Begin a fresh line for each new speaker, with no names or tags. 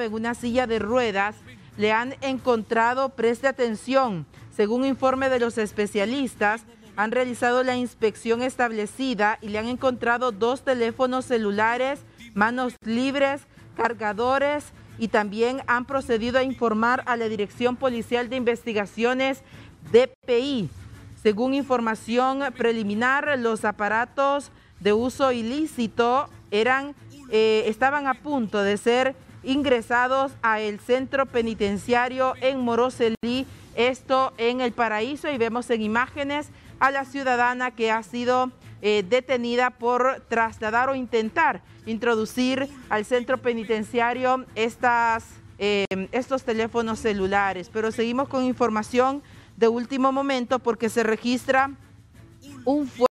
en una silla de ruedas le han encontrado, preste atención, según informe de los especialistas, han realizado la inspección establecida y le han encontrado dos teléfonos celulares, manos libres, cargadores y también han procedido a informar a la Dirección Policial de Investigaciones DPI. Según información preliminar, los aparatos de uso ilícito eran, eh, estaban a punto de ser ingresados a el centro penitenciario en Moroselí, esto en El Paraíso, y vemos en imágenes a la ciudadana que ha sido eh, detenida por trasladar o intentar introducir al centro penitenciario estas, eh, estos teléfonos celulares. Pero seguimos con información de último momento porque se registra un fuerte...